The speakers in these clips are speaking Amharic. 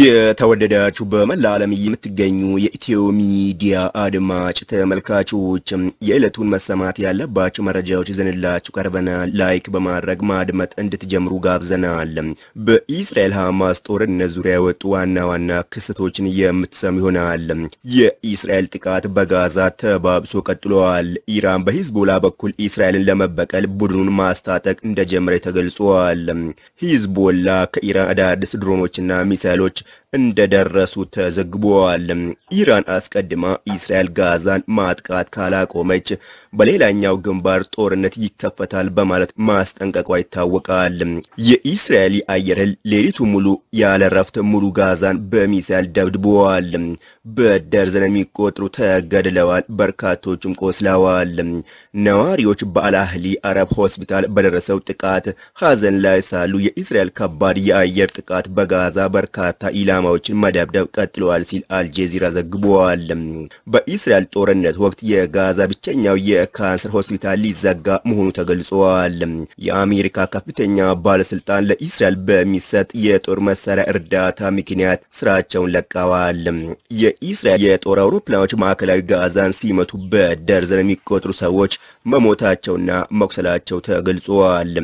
የተወደዳችሁ በመላ ዓለም የምትገኙ የኢትዮ ሚዲያ አድማጭ ተመልካቾች የዕለቱን መሰማት ያለባቸው መረጃዎች ይዘንላችሁ ቀርበናል። ላይክ በማድረግ ማድመጥ እንድትጀምሩ ጋብዘናል። በኢስራኤል ሐማስ ጦርነት ዙሪያ የወጡ ዋና ዋና ክስተቶችን የምትሰሙ ይሆናል። የኢስራኤል ጥቃት በጋዛ ተባብሶ ቀጥሏል። ኢራን በሂዝቦላ በኩል እስራኤልን ለመበቀል ቡድኑን ማስታጠቅ እንደጀመረ ተገልጿል። ሂዝቦላ ከኢራን አዳዲስ ድሮኖችና ሚሳይሎች እንደደረሱ ተዘግቧል። ኢራን አስቀድማ እስራኤል ጋዛን ማጥቃት ካላቆመች በሌላኛው ግንባር ጦርነት ይከፈታል በማለት ማስጠንቀቋ ይታወቃል። የኢስራኤል አየር ኃይል ሌሊቱ ሙሉ ያለ ሙሉ ጋዛን በሚሳይል ደብድበዋል። በደርዘን የሚቆጥሩ ተገድለዋል፣ በርካቶቹም ቆስለዋል። ነዋሪዎች በአልአህሊ አረብ ሆስፒታል በደረሰው ጥቃት ሐዘን ላይ ሳሉ የኢስራኤል ከባድ የአየር ጥቃት በጋዛ በርካታ ኢላማዎችን መደብደብ ቀጥለዋል ሲል አልጄዚራ ዘግቧል። በኢስራኤል ጦርነት ወቅት የጋዛ ብቸኛው የ የካንሰር ሆስፒታል ሊዘጋ መሆኑ ተገልጿል። የአሜሪካ ከፍተኛ ባለስልጣን ለእስራኤል በሚሰጥ የጦር መሳሪያ እርዳታ ምክንያት ስራቸውን ለቀዋል። የእስራኤል የጦር አውሮፕላኖች ማዕከላዊ ጋዛን ሲመቱ በደርዘን የሚቆጥሩ ሰዎች መሞታቸውና መቁሰላቸው ተገልጿል።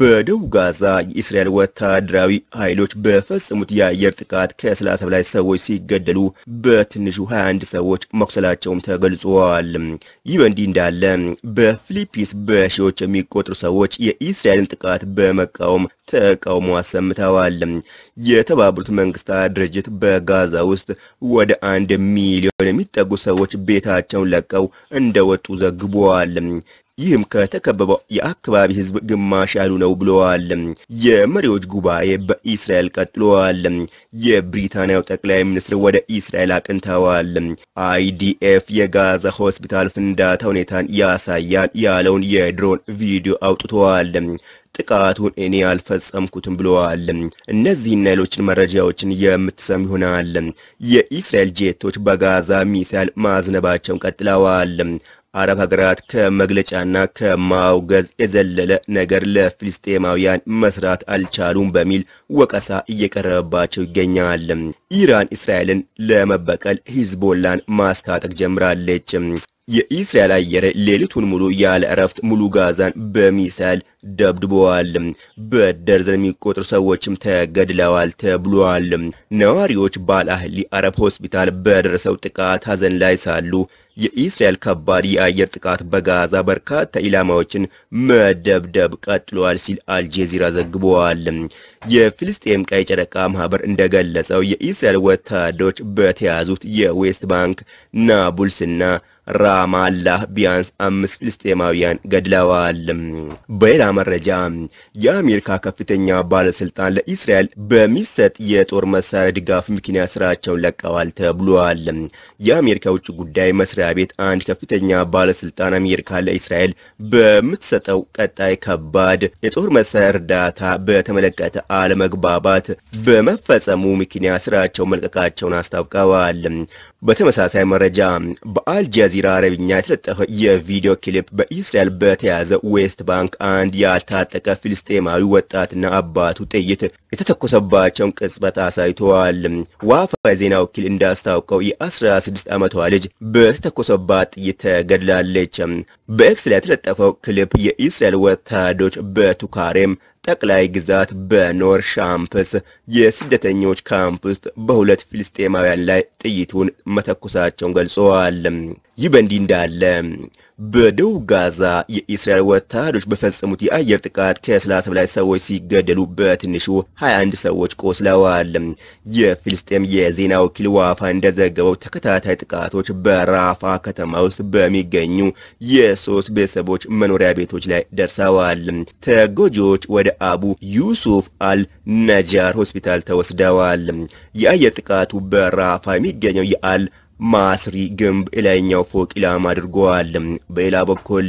በደቡብ ጋዛ የእስራኤል ወታደራዊ ኃይሎች በፈጸሙት የአየር ጥቃት ከ ላይ በላይ ሰዎች ሲገደሉ በትንሹ 21 ሰዎች መቁሰላቸውም ተገልጿል። ይህ በእንዲህ እንዳለ በፊሊፒንስ በሺዎች የሚቆጠሩ ሰዎች የኢስራኤልን ጥቃት በመቃወም ተቃውሞ አሰምተዋል። የተባበሩት መንግስታት ድርጅት በጋዛ ውስጥ ወደ አንድ ሚሊዮን የሚጠጉ ሰዎች ቤታቸውን ለቀው እንደወጡ ዘግቧል። ይህም ከተከበበው የአካባቢ ህዝብ ግማሽ ያሉ ነው ብለዋል። የመሪዎች ጉባኤ በኢስራኤል ቀጥለዋል። የብሪታንያው ጠቅላይ ሚኒስትር ወደ ኢስራኤል አቅንተዋል። አይዲኤፍ የጋዛ ሆስፒታል ፍንዳታ ሁኔታን ያሳያል ያለውን የድሮን ቪዲዮ አውጥተዋል። ጥቃቱን እኔ አልፈጸምኩትም ብለዋል። እነዚህና ሌሎችን መረጃዎችን የምትሰሙ ይሆናል። የኢስራኤል ጄቶች በጋዛ ሚሳይል ማዝነባቸውን ቀጥለዋል። አረብ ሀገራት ከመግለጫና ከማውገዝ የዘለለ ነገር ለፊልስጤማውያን መስራት አልቻሉም በሚል ወቀሳ እየቀረበባቸው ይገኛል። ኢራን እስራኤልን ለመበቀል ሂዝቦላን ማስታጠቅ ጀምራለች። የኢስራኤል አየር ሌሊቱን ሙሉ ያለ እረፍት ሙሉ ጋዛን በሚሳይል ደብድበዋል። በደርዘን የሚቆጠሩ ሰዎችም ተገድለዋል ተብሏል። ነዋሪዎች ባልአህሊ አረብ ሆስፒታል በደረሰው ጥቃት ሀዘን ላይ ሳሉ የኢስራኤል ከባድ የአየር ጥቃት በጋዛ በርካታ ኢላማዎችን መደብደብ ቀጥሏል ሲል አልጄዚራ ዘግቧል። የፊልስጤም ቀይ ጨረቃ ማህበር እንደገለጸው የኢስራኤል ወታደሮች በተያዙት የዌስት ባንክ ናቡልስና ራማላህ ቢያንስ አምስት ፍልስጤማውያን ገድለዋል። በሌላ መረጃ የአሜሪካ ከፍተኛ ባለስልጣን ለእስራኤል በሚሰጥ የጦር መሳሪያ ድጋፍ ምክንያት ስራቸውን ለቀዋል ተብሏል። የአሜሪካ ውጭ ጉዳይ መስሪያ ቤት አንድ ከፍተኛ ባለስልጣን አሜሪካ ለእስራኤል በምትሰጠው ቀጣይ ከባድ የጦር መሳሪያ እርዳታ በተመለከተ አለመግባባት በመፈጸሙ ምክንያት ስራቸው መልቀቃቸውን አስታውቀዋል። በተመሳሳይ መረጃ በአልጃዚራ አረብኛ የተለጠፈ የቪዲዮ ክሊፕ በእስራኤል በተያዘ ዌስት ባንክ አንድ ያልታጠቀ ፊልስጤማዊ ወጣትና አባቱ ጥይት የተተኮሰባቸውን ቅጽበት አሳይተዋል። ዋፋ የዜና ወኪል እንዳስታውቀው የ16 ዓመቷ ልጅ በተተኮሰባት ጥይት ተገድላለች። በኤክስ ላይ የተለጠፈው ክሊፕ የእስራኤል ወታደሮች በቱካሬም ጠቅላይ ግዛት በኖር ሻምፕስ የስደተኞች ካምፕ ውስጥ በሁለት ፍልስጤማውያን ላይ ጥይቱን መተኮሳቸውን ገልጸዋል። ይህ በእንዲህ እንዳለ በደቡብ ጋዛ የእስራኤል ወታደሮች በፈጸሙት የአየር ጥቃት ከ30 በላይ ሰዎች ሲገደሉ በትንሹ 21 ሰዎች ቆስለዋል። የፊልስጤም የዜና ወኪል ዋፋ እንደዘገበው ተከታታይ ጥቃቶች በራፋ ከተማ ውስጥ በሚገኙ የሶስት ቤተሰቦች መኖሪያ ቤቶች ላይ ደርሰዋል። ተጎጂዎች ወደ አቡ ዩሱፍ አል ነጃር ሆስፒታል ተወስደዋል። የአየር ጥቃቱ በራፋ የሚገኘው የአል ማስሪ ግንብ የላይኛው ፎቅ ኢላማ አድርገዋል። በሌላ በኩል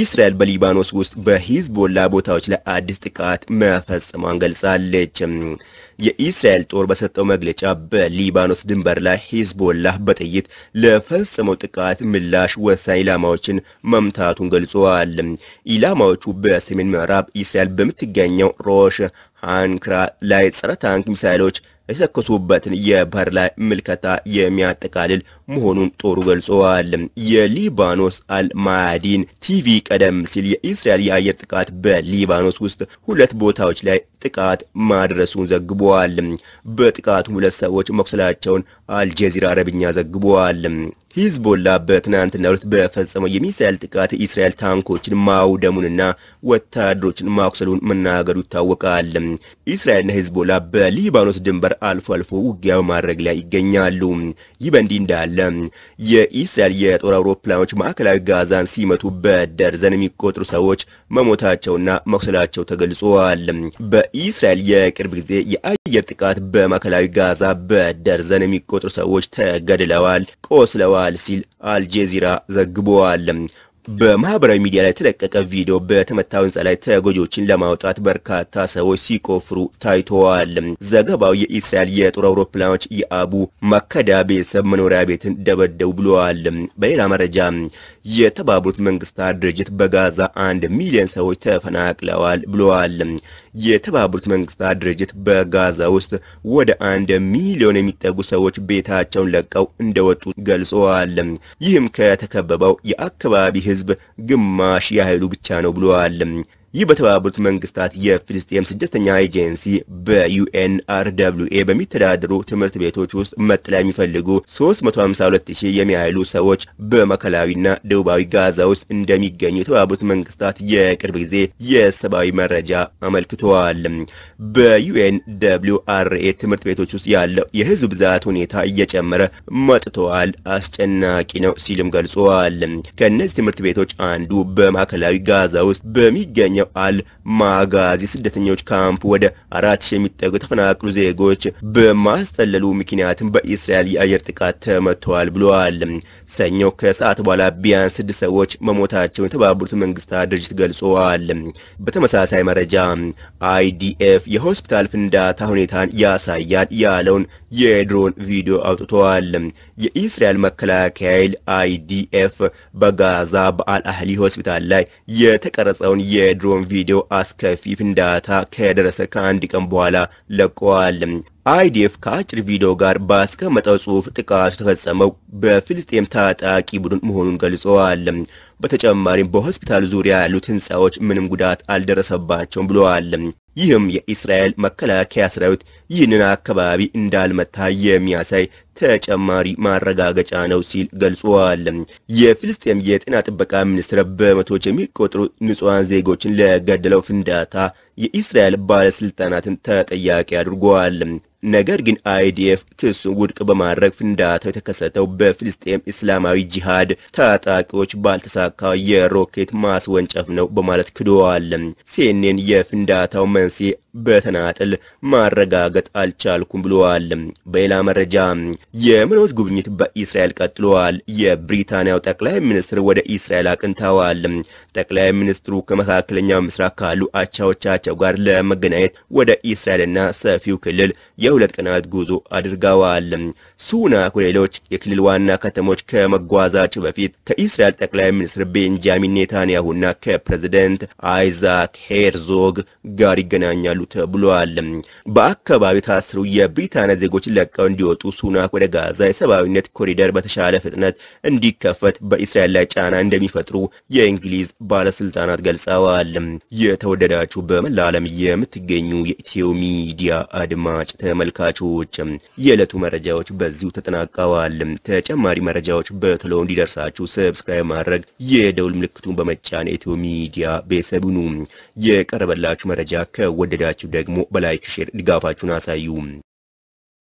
እስራኤል በሊባኖስ ውስጥ በሂዝቦላ ቦታዎች ላይ አዲስ ጥቃት መፈጸሟን ገልጻለች። የእስራኤል ጦር በሰጠው መግለጫ በሊባኖስ ድንበር ላይ ሂዝቦላ በጥይት ለፈጸመው ጥቃት ምላሽ ወሳኝ ኢላማዎችን መምታቱን ገልጿል። ኢላማዎቹ በሰሜን ምዕራብ እስራኤል በምትገኘው ሮሽ ሃንክራ ላይ ጸረ ታንክ ሚሳይሎች የተተኮሱበትን የባህር ላይ ምልከታ የሚያጠቃልል መሆኑን ጦሩ ገልጸዋል። የሊባኖስ አልማያዲን ቲቪ ቀደም ሲል የእስራኤል የአየር ጥቃት በሊባኖስ ውስጥ ሁለት ቦታዎች ላይ ጥቃት ማድረሱን ዘግቧል። በጥቃቱ ሁለት ሰዎች መቁሰላቸውን አልጀዚራ አረብኛ ዘግቧል። ሂዝቦላ በትናንትና ሁለት በፈጸመው የሚሳኤል ጥቃት እስራኤል ታንኮችን ማውደሙንና ወታደሮችን ማቁሰሉን መናገሩ ይታወቃል። እስራኤልና ሂዝቦላ በሊባኖስ ድንበር አልፎ አልፎ ውጊያ በማድረግ ላይ ይገኛሉ። ይህ በእንዲህ እንዳለ የእስራኤል የጦር አውሮፕላኖች ማዕከላዊ ጋዛን ሲመቱ በደርዘን የሚቆጠሩ ሰዎች መሞታቸውና መቁሰላቸው ተገልጸዋል። በኢስራኤል የቅርብ ጊዜ የአየር ጥቃት በማዕከላዊ ጋዛ በደርዘን የሚቆጠሩ ሰዎች ተገድለዋል፣ ቆስለዋል ሲል አልጄዚራ ዘግቧል። በማህበራዊ ሚዲያ ላይ የተለቀቀ ቪዲዮ በተመታ ህንፃ ላይ ተጎጂዎችን ለማውጣት በርካታ ሰዎች ሲቆፍሩ ታይተዋል። ዘገባው የእስራኤል የጦር አውሮፕላኖች የአቡ ማከዳ ቤተሰብ መኖሪያ ቤትን ደበደቡ ብለዋል። በሌላ መረጃ የተባበሩት መንግስታት ድርጅት በጋዛ አንድ ሚሊዮን ሰዎች ተፈናቅለዋል ብለዋል። የተባበሩት መንግስታት ድርጅት በጋዛ ውስጥ ወደ አንድ ሚሊዮን የሚጠጉ ሰዎች ቤታቸውን ለቀው እንደወጡ ገልጸዋል። ይህም ከተከበበው የአካባቢ ህዝብ ህዝብ ግማሽ ያህሉ ብቻ ነው ብለዋል። ይህ በተባበሩት መንግስታት የፊልስጤም ስደተኛ ኤጀንሲ በዩኤንአርደብሊውኤ በሚተዳደሩ ትምህርት ቤቶች ውስጥ መጠለያ የሚፈልጉ 352000 የሚያህሉ ሰዎች በማዕከላዊና ደቡባዊ ጋዛ ውስጥ እንደሚገኙ የተባበሩት መንግስታት የቅርብ ጊዜ የሰብአዊ መረጃ አመልክተዋል። በዩኤንደብሊውአርኤ ትምህርት ቤቶች ውስጥ ያለው የህዝብ ብዛት ሁኔታ እየጨመረ መጥተዋል፣ አስጨናቂ ነው ሲልም ገልጸዋል። ከእነዚህ ትምህርት ቤቶች አንዱ በማዕከላዊ ጋዛ ውስጥ በሚገኝ በሚገኘው አል ማጋዝ ስደተኞች ካምፕ ወደ አራት ሺህ የሚጠጉ ተፈናቅሉ ዜጎች በማስጠለሉ ምክንያትም በእስራኤል የአየር ጥቃት ተመተዋል ብለዋል። ሰኞ ከሰዓት በኋላ ቢያንስ ስድስት ሰዎች መሞታቸውን የተባበሩት መንግስታት ድርጅት ገልጸዋል። በተመሳሳይ መረጃ አይዲኤፍ የሆስፒታል ፍንዳታ ሁኔታን ያሳያል ያለውን የድሮን ቪዲዮ አውጥተዋል። የእስራኤል መከላከያ ኃይል አይዲኤፍ በጋዛ በአልአህሊ ሆስፒታል ላይ የተቀረጸውን የድሮ የድሮን ቪዲዮ አስከፊ ፍንዳታ ከደረሰ ከአንድ ቀን በኋላ ለቀዋል። አይዲኤፍ ከአጭር ቪዲዮ ጋር ባስቀመጠው ጽሑፍ ጥቃቱ ተፈጸመው በፊልስጤም ታጣቂ ቡድን መሆኑን ገልጸዋል። በተጨማሪም በሆስፒታል ዙሪያ ያሉት ህንፃዎች ምንም ጉዳት አልደረሰባቸውም ብለዋል። ይህም የእስራኤል መከላከያ ሰራዊት ይህንን አካባቢ እንዳልመታ የሚያሳይ ተጨማሪ ማረጋገጫ ነው ሲል ገልጿል። የፊልስጤም የጤና ጥበቃ ሚኒስትር በመቶዎች የሚቆጠሩ ንጹሐን ዜጎችን ለገደለው ፍንዳታ የእስራኤል ባለስልጣናትን ተጠያቂ አድርጓል። ነገር ግን አይዲኤፍ ክሱን ውድቅ በማድረግ ፍንዳታው የተከሰተው በፍልስጤም እስላማዊ ጂሃድ ታጣቂዎች ባልተሳካ የሮኬት ማስወንጨፍ ነው በማለት ክዶዋል። ሲኤንኤን የፍንዳታው መንስኤ በተናጥል ማረጋገጥ አልቻልኩም ብለዋል። በሌላ መረጃ የመሪዎች ጉብኝት በእስራኤል ቀጥለዋል። የብሪታንያው ጠቅላይ ሚኒስትር ወደ እስራኤል አቅንተዋል። ጠቅላይ ሚኒስትሩ ከመካከለኛው ምስራቅ ካሉ አቻዎቻቸው ጋር ለመገናኘት ወደ እስራኤልና ሰፊው ክልል የሁለት ቀናት ጉዞ አድርገዋል። ሱናክ ወደ ሌሎች የክልል ዋና ከተሞች ከመጓዛቸው በፊት ከኢስራኤል ጠቅላይ ሚኒስትር ቤንጃሚን ኔታንያሁና ከፕሬዝደንት አይዛክ ሄርዞግ ጋር ይገናኛሉ ተብሏል። በአካባቢው ታስሩ የብሪታንያ ዜጎችን ለቀው እንዲወጡ ሱናክ ወደ ጋዛ የሰብአዊነት ኮሪደር በተሻለ ፍጥነት እንዲከፈት በእስራኤል ላይ ጫና እንደሚፈጥሩ የእንግሊዝ ባለስልጣናት ገልጸዋል። የተወደዳችሁ በመላ ዓለም የምትገኙ የኢትዮ ሚዲያ አድማጭ ተመልካቾች የዕለቱ መረጃዎች በዚሁ ተጠናቀዋል። ተጨማሪ መረጃዎች በቶሎ እንዲደርሳችሁ ሰብስክራይብ ማድረግ የደውል ምልክቱን በመጫን ኢትዮ ሚዲያ ቤተሰብ የቀረበላችሁ መረጃ ከወደዳችሁ ደግሞ በላይክ ሼር ድጋፋችሁን አሳዩ።